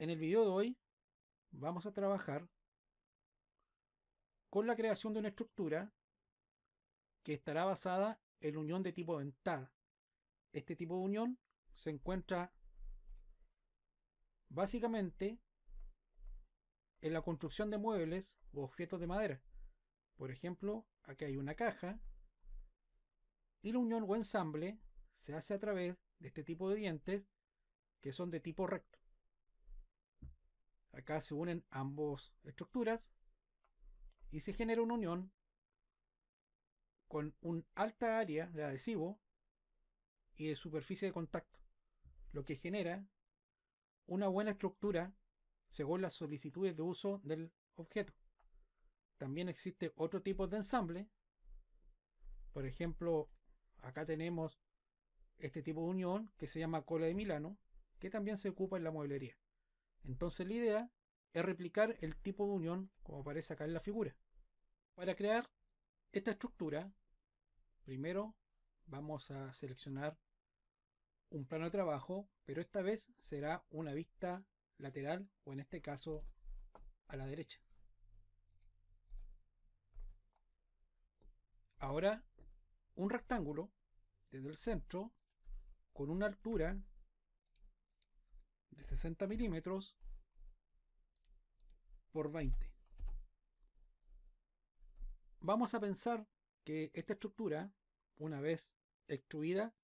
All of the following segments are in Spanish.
En el video de hoy vamos a trabajar con la creación de una estructura que estará basada en la unión de tipo dentada. Este tipo de unión se encuentra básicamente en la construcción de muebles o objetos de madera. Por ejemplo, aquí hay una caja y la unión o ensamble se hace a través de este tipo de dientes que son de tipo recto. Acá se unen ambas estructuras y se genera una unión con un alta área de adhesivo y de superficie de contacto, lo que genera una buena estructura según las solicitudes de uso del objeto. También existe otro tipo de ensamble. Por ejemplo, acá tenemos este tipo de unión que se llama cola de Milano, que también se ocupa en la mueblería. Entonces la idea es replicar el tipo de unión como aparece acá en la figura. Para crear esta estructura, primero vamos a seleccionar un plano de trabajo, pero esta vez será una vista lateral o en este caso a la derecha. Ahora un rectángulo desde el centro con una altura de 60 milímetros por 20. Vamos a pensar que esta estructura, una vez extruida,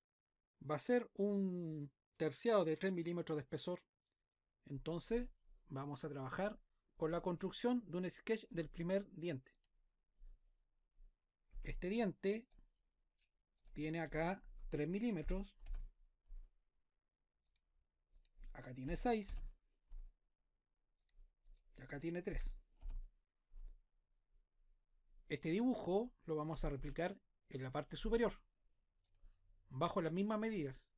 va a ser un terciado de 3 milímetros de espesor. Entonces vamos a trabajar con la construcción de un sketch del primer diente. Este diente tiene acá 3 milímetros Acá tiene 6. Y acá tiene 3. Este dibujo lo vamos a replicar en la parte superior. Bajo las mismas medidas.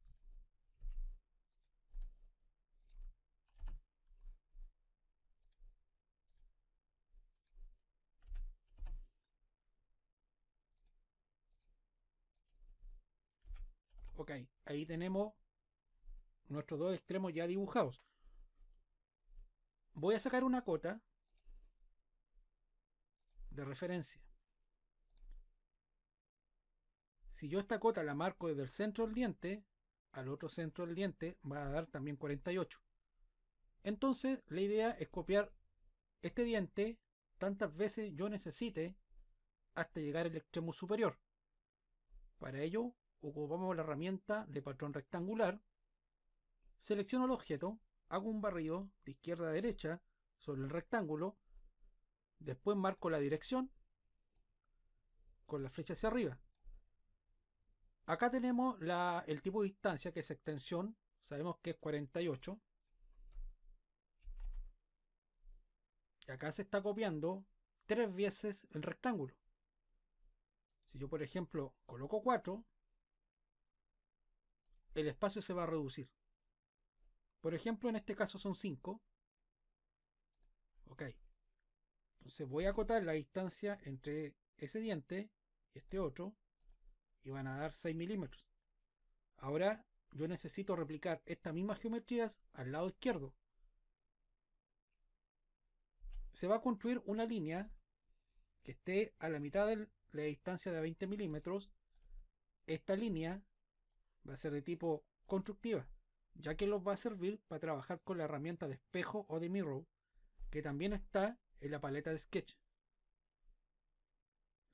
Ok, ahí tenemos nuestros dos extremos ya dibujados. Voy a sacar una cota de referencia. Si yo esta cota la marco desde el centro del diente al otro centro del diente, va a dar también 48. Entonces, la idea es copiar este diente tantas veces yo necesite hasta llegar al extremo superior. Para ello, ocupamos la herramienta de patrón rectangular Selecciono el objeto, hago un barrido de izquierda a derecha sobre el rectángulo, después marco la dirección con la flecha hacia arriba. Acá tenemos el tipo de distancia que es extensión, sabemos que es 48. Y acá se está copiando tres veces el rectángulo. Si yo, por ejemplo, coloco 4, el espacio se va a reducir. Por ejemplo, en este caso son 5. Ok. Entonces voy a acotar la distancia entre ese diente y este otro. Y van a dar 6 milímetros. Ahora yo necesito replicar estas mismas geometrías al lado izquierdo. Se va a construir una línea que esté a la mitad de la distancia de 20 milímetros. Esta línea va a ser de tipo constructiva ya que los va a servir para trabajar con la herramienta de espejo o de mirror, que también está en la paleta de Sketch.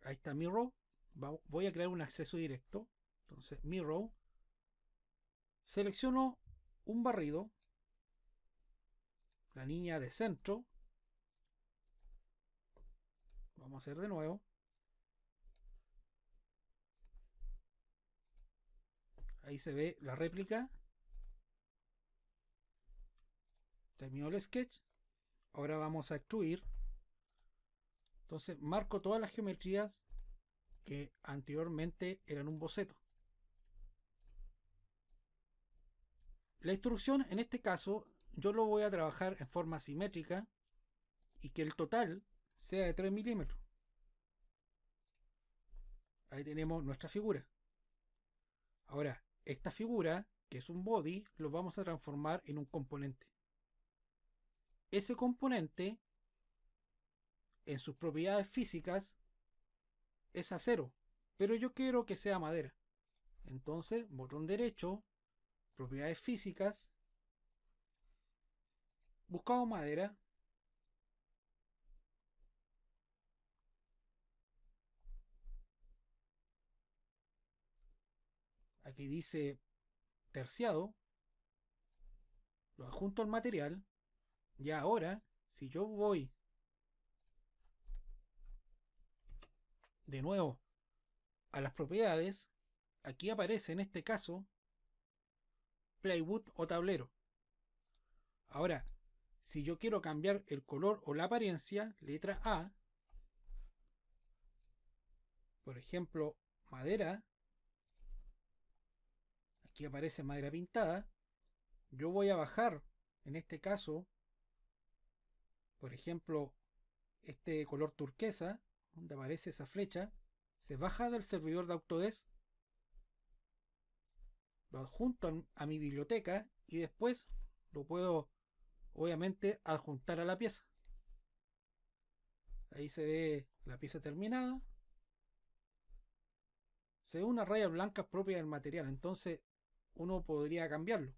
Ahí está mirror, voy a crear un acceso directo, entonces mirror, selecciono un barrido, la línea de centro, vamos a hacer de nuevo, ahí se ve la réplica terminó el sketch ahora vamos a extruir entonces marco todas las geometrías que anteriormente eran un boceto la instrucción en este caso yo lo voy a trabajar en forma simétrica y que el total sea de 3 milímetros ahí tenemos nuestra figura ahora esta figura que es un body lo vamos a transformar en un componente ese componente en sus propiedades físicas es acero, pero yo quiero que sea madera. Entonces, botón derecho, propiedades físicas, buscado madera. Aquí dice terciado, lo adjunto al material y ahora, si yo voy de nuevo a las propiedades, aquí aparece en este caso playwood o tablero. Ahora, si yo quiero cambiar el color o la apariencia, letra A, por ejemplo, madera, aquí aparece madera pintada, yo voy a bajar, en este caso, por ejemplo, este color turquesa, donde aparece esa flecha, se baja del servidor de Autodesk, lo adjunto a mi biblioteca y después lo puedo, obviamente, adjuntar a la pieza. Ahí se ve la pieza terminada. Se ve una raya blanca propia del material, entonces uno podría cambiarlo.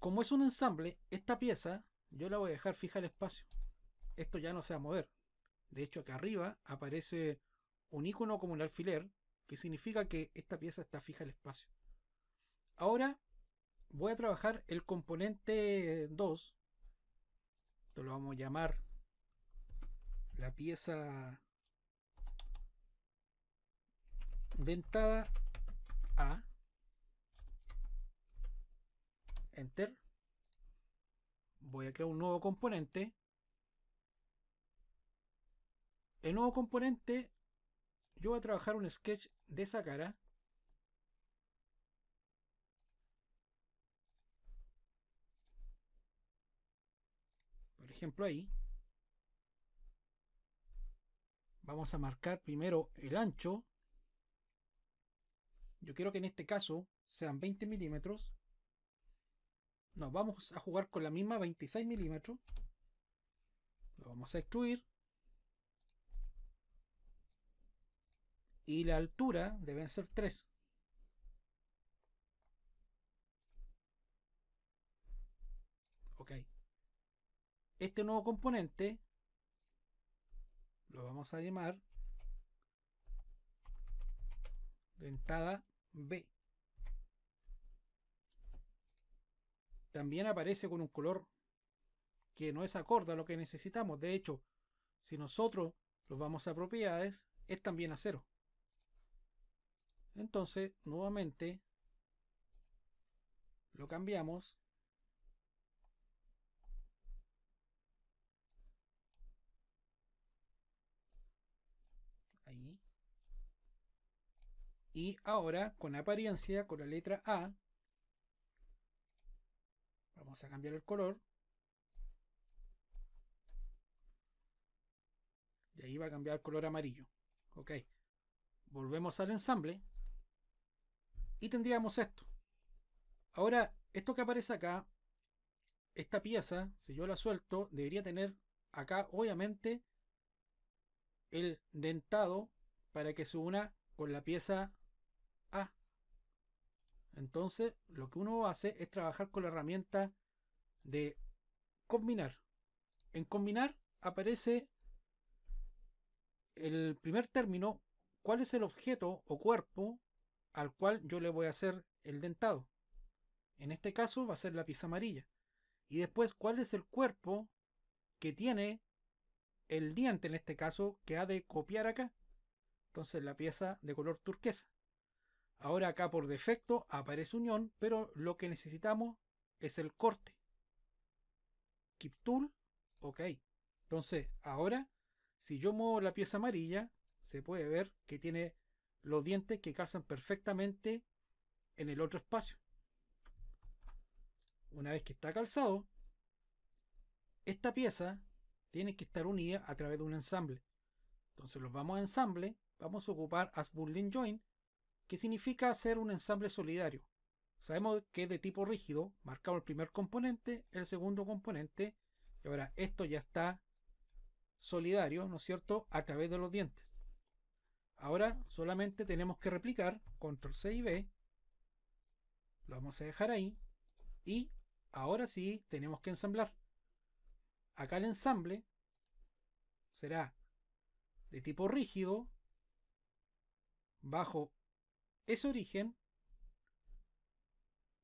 Como es un ensamble, esta pieza yo la voy a dejar fija el espacio. Esto ya no se va a mover. De hecho, acá arriba aparece un icono como un alfiler, que significa que esta pieza está fija el espacio. Ahora voy a trabajar el componente 2. Esto lo vamos a llamar la pieza dentada A. Enter voy a crear un nuevo componente. El nuevo componente, yo voy a trabajar un sketch de esa cara. Por ejemplo ahí. Vamos a marcar primero el ancho. Yo quiero que en este caso sean 20 milímetros. No, vamos a jugar con la misma 26 milímetros. Lo vamos a extruir. Y la altura debe ser 3. Ok. Este nuevo componente lo vamos a llamar ventada B. también aparece con un color que no es acorde a lo que necesitamos. De hecho, si nosotros los vamos a propiedades, es también a cero. Entonces, nuevamente, lo cambiamos. Ahí. Y ahora, con apariencia, con la letra A, Vamos a cambiar el color. Y ahí va a cambiar el color amarillo. Ok. Volvemos al ensamble. Y tendríamos esto. Ahora, esto que aparece acá, esta pieza, si yo la suelto, debería tener acá, obviamente, el dentado para que se una con la pieza A. Entonces, lo que uno hace es trabajar con la herramienta de combinar. En combinar aparece el primer término, cuál es el objeto o cuerpo al cual yo le voy a hacer el dentado. En este caso va a ser la pieza amarilla. Y después, cuál es el cuerpo que tiene el diente, en este caso, que ha de copiar acá. Entonces, la pieza de color turquesa. Ahora acá por defecto aparece unión, pero lo que necesitamos es el corte. Keep tool, ok. Entonces, ahora, si yo muevo la pieza amarilla, se puede ver que tiene los dientes que calzan perfectamente en el otro espacio. Una vez que está calzado, esta pieza tiene que estar unida a través de un ensamble. Entonces los vamos a ensamble, vamos a ocupar as building Join ¿Qué significa hacer un ensamble solidario. Sabemos que es de tipo rígido, marcamos el primer componente, el segundo componente, y ahora esto ya está solidario, ¿no es cierto?, a través de los dientes. Ahora solamente tenemos que replicar, control C y B, lo vamos a dejar ahí, y ahora sí tenemos que ensamblar. Acá el ensamble será de tipo rígido, bajo ese origen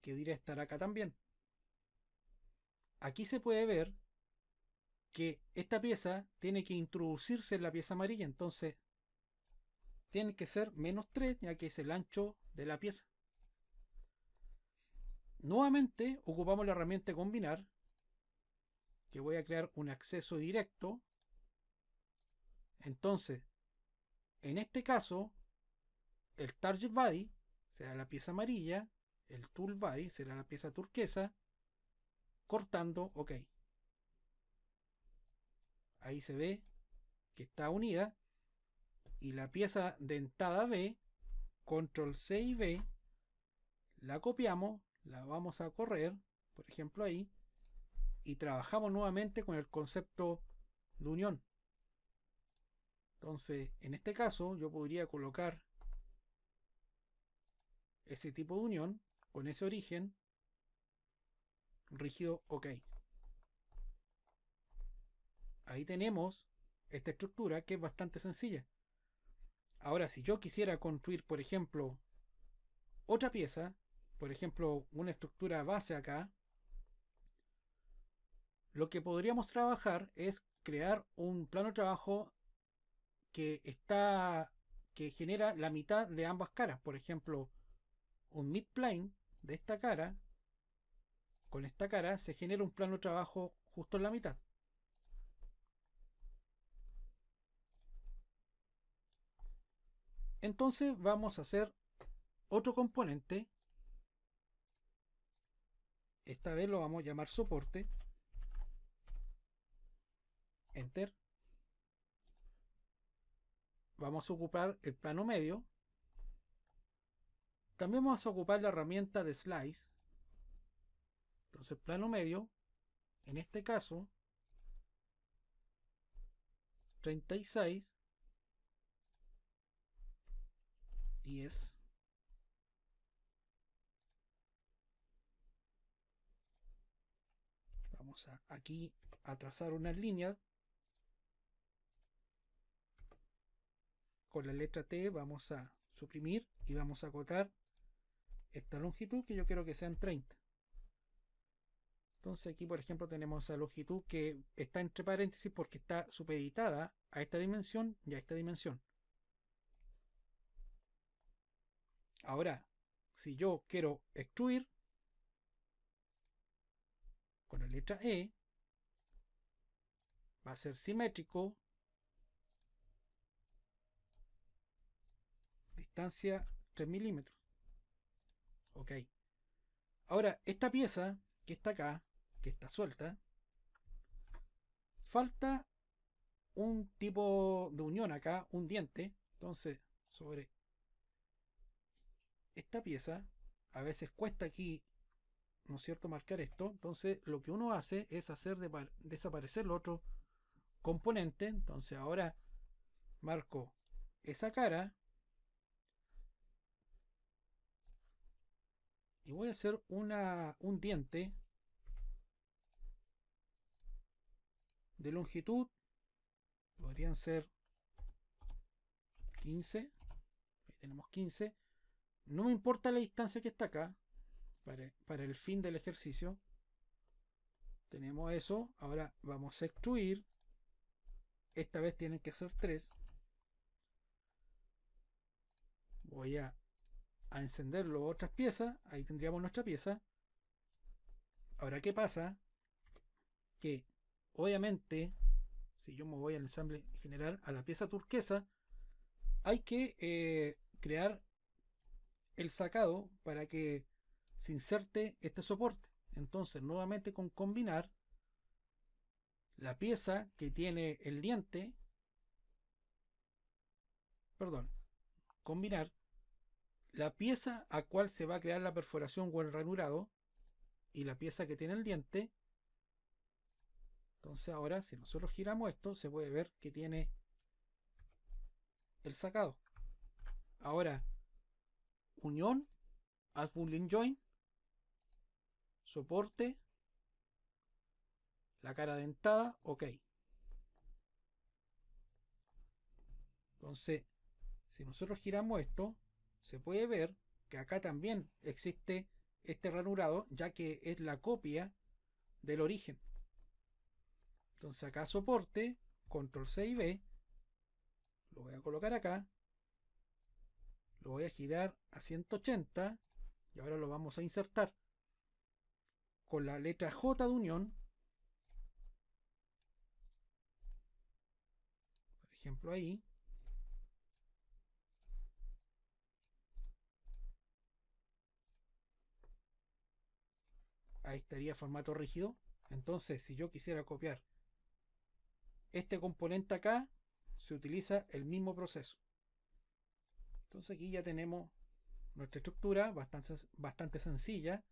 que dirá estar acá también. Aquí se puede ver que esta pieza tiene que introducirse en la pieza amarilla, entonces tiene que ser menos 3 ya que es el ancho de la pieza. Nuevamente ocupamos la herramienta combinar que voy a crear un acceso directo. Entonces, en este caso el target body será la pieza amarilla, el tool body será la pieza turquesa, cortando OK. Ahí se ve que está unida y la pieza dentada B, control C y B, la copiamos, la vamos a correr, por ejemplo ahí, y trabajamos nuevamente con el concepto de unión. Entonces, en este caso, yo podría colocar ese tipo de unión con ese origen rígido OK. Ahí tenemos esta estructura que es bastante sencilla. Ahora, si yo quisiera construir, por ejemplo, otra pieza, por ejemplo, una estructura base acá, lo que podríamos trabajar es crear un plano de trabajo que está que genera la mitad de ambas caras. Por ejemplo, un midplane de esta cara, con esta cara, se genera un plano de trabajo justo en la mitad. Entonces vamos a hacer otro componente. Esta vez lo vamos a llamar soporte. Enter. Vamos a ocupar el plano medio. También vamos a ocupar la herramienta de Slice. Entonces, plano medio, en este caso, 36, 10, vamos aquí a trazar unas líneas. Con la letra T vamos a suprimir y vamos a acotar esta longitud que yo quiero que sean 30. Entonces aquí, por ejemplo, tenemos la longitud que está entre paréntesis porque está supeditada a esta dimensión y a esta dimensión. Ahora, si yo quiero extruir con la letra E, va a ser simétrico distancia 3 milímetros. Ok. Ahora, esta pieza que está acá, que está suelta, falta un tipo de unión acá, un diente. Entonces, sobre esta pieza, a veces cuesta aquí, ¿no es cierto?, marcar esto. Entonces, lo que uno hace es hacer desaparecer el otro componente. Entonces, ahora marco esa cara Y voy a hacer una, un diente de longitud. Podrían ser 15. Ahí tenemos 15. No me importa la distancia que está acá. Para, para el fin del ejercicio. Tenemos eso. Ahora vamos a extruir. Esta vez tienen que ser 3. Voy a a encenderlo las otras piezas, ahí tendríamos nuestra pieza. Ahora, ¿qué pasa? Que obviamente, si yo me voy al ensamble general, a la pieza turquesa, hay que eh, crear el sacado para que se inserte este soporte. Entonces, nuevamente con combinar la pieza que tiene el diente, perdón, combinar la pieza a cual se va a crear la perforación o el ranurado y la pieza que tiene el diente. Entonces ahora si nosotros giramos esto se puede ver que tiene el sacado. Ahora, unión, as bundling join, soporte, la cara dentada, ok. Entonces, si nosotros giramos esto, se puede ver que acá también existe este ranurado, ya que es la copia del origen. Entonces acá soporte, control C y B, lo voy a colocar acá, lo voy a girar a 180 y ahora lo vamos a insertar con la letra J de unión, por ejemplo ahí, ahí estaría formato rígido. Entonces, si yo quisiera copiar este componente acá, se utiliza el mismo proceso. Entonces aquí ya tenemos nuestra estructura bastante, bastante sencilla.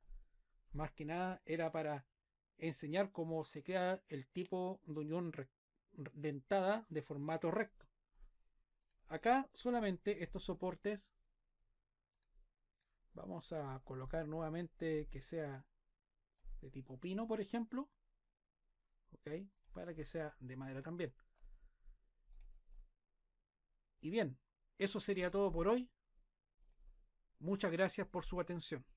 Más que nada era para enseñar cómo se crea el tipo de unión dentada de formato recto. Acá solamente estos soportes. Vamos a colocar nuevamente que sea de tipo pino, por ejemplo, Para que sea de madera también. Y bien, eso sería todo por hoy. Muchas gracias por su atención.